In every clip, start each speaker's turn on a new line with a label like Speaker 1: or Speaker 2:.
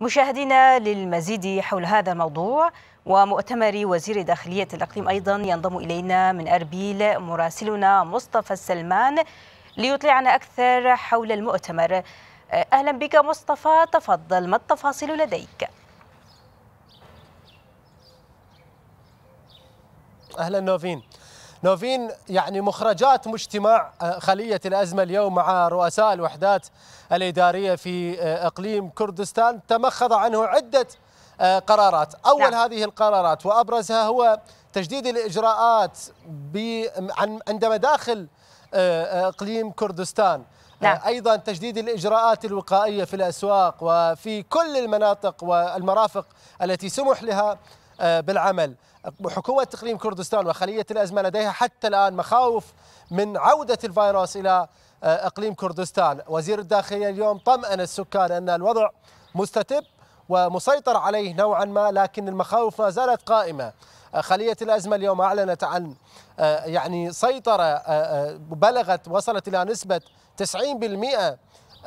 Speaker 1: مشاهدينا للمزيد حول هذا الموضوع ومؤتمر وزير داخلية الأقليم أيضا ينضم إلينا من أربيل مراسلنا مصطفى السلمان ليطلعنا أكثر حول المؤتمر أهلا بك مصطفى تفضل ما التفاصيل لديك؟
Speaker 2: اهلا نوفين نوفين يعني مخرجات مجتمع آه، خلية الأزمة اليوم مع رؤساء الوحدات الإدارية في آه، إقليم كردستان تمخض عنه عدة آه، قرارات أول نعم. هذه القرارات وأبرزها هو تجديد الإجراءات عند مداخل إقليم كردستان نعم. أيضا تجديد الإجراءات الوقائية في الأسواق وفي كل المناطق والمرافق التي سمح لها آه، بالعمل حكومة تقليم كردستان وخلية الأزمة لديها حتى الآن مخاوف من عودة الفيروس إلى آه، اقليم كردستان وزير الداخليه اليوم طمأن السكان ان الوضع مستتب ومسيطر عليه نوعا ما لكن المخاوف ما زالت قائمه آه، خليه الازمه اليوم اعلنت عن يعني سيطره بلغت وصلت الى نسبه 90%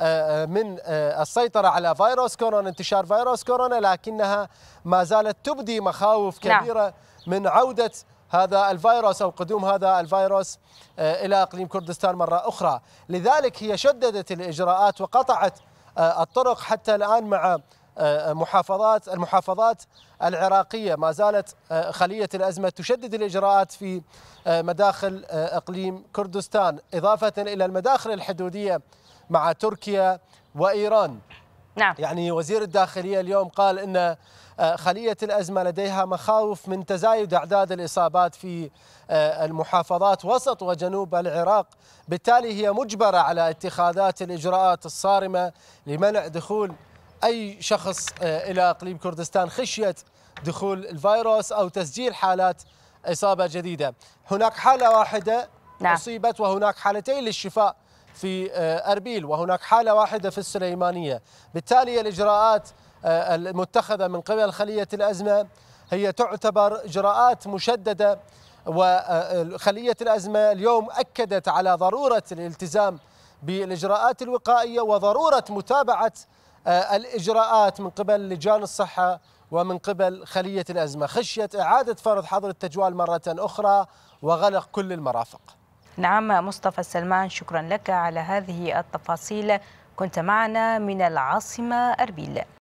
Speaker 2: آه، آه، من آه، السيطرة على فيروس كورونا انتشار فيروس كورونا لكنها ما زالت تبدي مخاوف نعم. كبيرة من عودة هذا الفيروس أو قدوم هذا الفيروس إلى إقليم كردستان مرة أخرى لذلك هي شددت الإجراءات وقطعت الطرق حتى الآن مع محافظات المحافظات العراقية ما زالت خلية الأزمة تشدد الإجراءات في مداخل إقليم كردستان إضافة إلى المداخل الحدودية مع تركيا وإيران نعم. يعني وزير الداخلية اليوم قال أن آه، خلية الأزمة لديها مخاوف من تزايد أعداد الإصابات في آه، المحافظات وسط وجنوب العراق بالتالي هي مجبرة على اتخاذات الإجراءات الصارمة لمنع دخول أي شخص آه، إلى إقليم كردستان خشية دخول الفيروس أو تسجيل حالات إصابة جديدة هناك حالة واحدة نعم. أصيبت وهناك حالتين للشفاء في آه، أربيل وهناك حالة واحدة في السليمانية بالتالي الإجراءات آه، المتخذة من قبل خلية الأزمة هي تعتبر إجراءات مشددة وخلية آه، الأزمة اليوم أكدت على ضرورة الالتزام بالإجراءات الوقائية وضرورة متابعة الإجراءات من قبل لجان الصحة ومن قبل خلية الأزمة خشية إعادة فرض حظر التجوال مرة أخرى وغلق كل المرافق
Speaker 1: نعم مصطفى السلمان شكرا لك على هذه التفاصيل كنت معنا من العاصمة أربيل